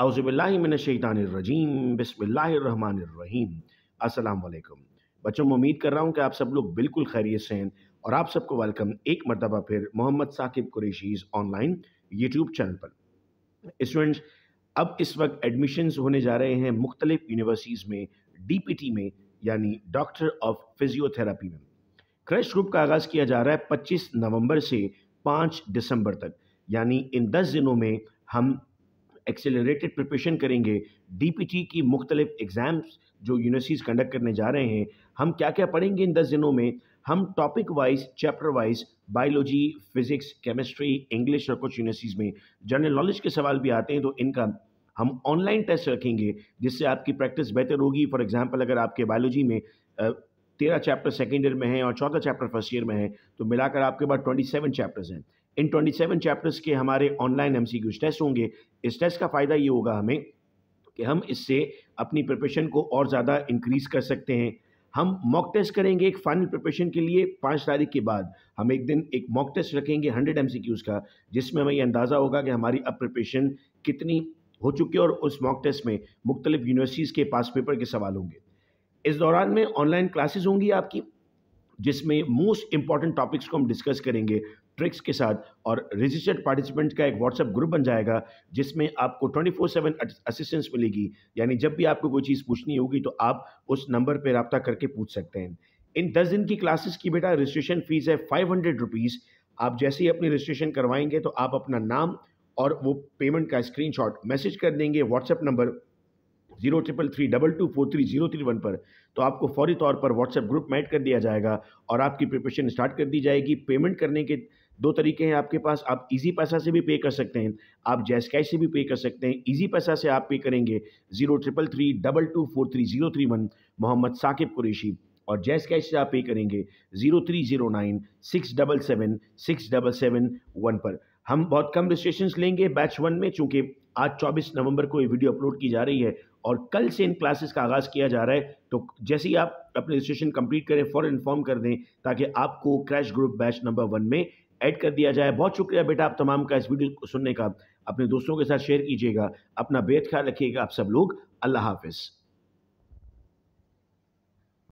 अवज़बिल्लाशैतानरजीम बसमीम असलकम बच्चों में उम्मीद कर रहा हूँ कि आप सब लोग बिल्कुल खैरियत से हैं और आप सबको वेलकम एक मरतबा फिर Mohammad Sakib Qureshi's online YouTube channel पर स्टूडेंट्स अब इस वक्त एडमिशन्स होने जा रहे हैं मुख्तलिफ़ यूनिवर्सिटीज़ में डी पी टी में यानी डॉक्टर ऑफ फिजियोथेरापी में क्रश ग्रुप का आगाज़ किया जा रहा है पच्चीस नवम्बर से पाँच दिसंबर तक यानी इन दस दिनों में हम एक्सेलरेटेड प्रिपरेशन करेंगे डीपीटी की मुख्तलिफ एग्ज़ाम्स जो यूनिवर्सिटीज़ कंडक्ट करने जा रहे हैं हम क्या क्या पढ़ेंगे इन दस दिनों में हम topic wise chapter wise biology physics chemistry English और कुछ यूनिवर्सिटीज़ में जनरल नॉलेज के सवाल भी आते हैं तो इनका हम ऑनलाइन टेस्ट रखेंगे जिससे आपकी प्रैक्टिस बेहतर होगी फॉर एग्ज़ाम्पल अगर आपके बायोलॉजी में तेरह चैप्टर सेकेंड ईयर में हैं और चौदह चैप्टर फर्स्ट ईयर में हैं तो मिलाकर आपके पास ट्वेंटी सेवन चैप्टर्स हैं इन 27 चैप्टर्स के हमारे ऑनलाइन एम सी टेस्ट होंगे इस टेस्ट का फ़ायदा ये होगा हमें कि हम इससे अपनी प्रिपरेशन को और ज़्यादा इंक्रीज़ कर सकते हैं हम मॉक टेस्ट करेंगे एक फाइनल प्रिपरेशन के लिए पाँच तारीख के बाद हम एक दिन एक मॉक टेस्ट रखेंगे हंड्रेड एम का जिसमें हमें अंदाज़ा होगा कि हमारी अब प्रिपरेशन कितनी हो चुकी है और उस मॉक टेस्ट में मुख्तलिफ यूनिवर्सिटीज़ के पास पेपर के सवाल होंगे इस दौरान में ऑनलाइन क्लासेस होंगी आपकी जिसमें मोस्ट इंपॉर्टेंट टॉपिक्स को हम डिस्कस करेंगे ट्रिक्स के साथ और रजिस्टर्ड पार्टिसिपेंट का एक व्हाट्सएप ग्रुप बन जाएगा जिसमें आपको ट्वेंटी फोर सेवन असिस्टेंस मिलेगी यानी जब भी आपको कोई चीज़ पूछनी होगी तो आप उस नंबर पर रबता करके पूछ सकते हैं इन दस दिन की क्लासेस की बेटा रजिस्ट्रेशन फ़ीस है फाइव हंड्रेड रुपीज़ आप जैसे ही अपनी रजिस्ट्रेशन करवाएंगे तो आप अपना नाम और वो पेमेंट का स्क्रीन मैसेज कर देंगे WhatsApp number zero triple three double two four three zero three one पर तो आपको फौरी तौर पर व्हाट्सएप ग्रुप में ऐड कर दिया जाएगा और आपकी प्रिपरेशन स्टार्ट कर दी जाएगी पेमेंट करने के दो तरीके हैं आपके पास आप इजी पैसा से भी पे कर सकते हैं आप जैस कैश से भी पे कर सकते हैं इजी पैसा से आप पे करेंगे zero triple three double two four three zero three one Mohammad Sakib Qureshi और जैस कैश से आप पे करेंगे zero three zero nine six double seven six double seven one पर हम बहुत कम रजिस्ट्रेशन लेंगे बैच वन में चूँकि आज 24 नवंबर को ये वीडियो अपलोड की जा रही है और कल से इन क्लासेस का आगाज़ किया जा रहा है तो जैसे ही आप अपने रजिस्ट्रेशन कंप्लीट करें फ़ौर इन्फॉर्म कर दें ताकि आपको crash group batch number one में ऐड कर दिया जाए बहुत शुक्रिया बेटा आप तमाम का इस वीडियो को सुनने का अपने दोस्तों के साथ शेयर कीजिएगा अपना बेहद ख्याल रखिएगा आप सब लोग अल्लाह हाफिज़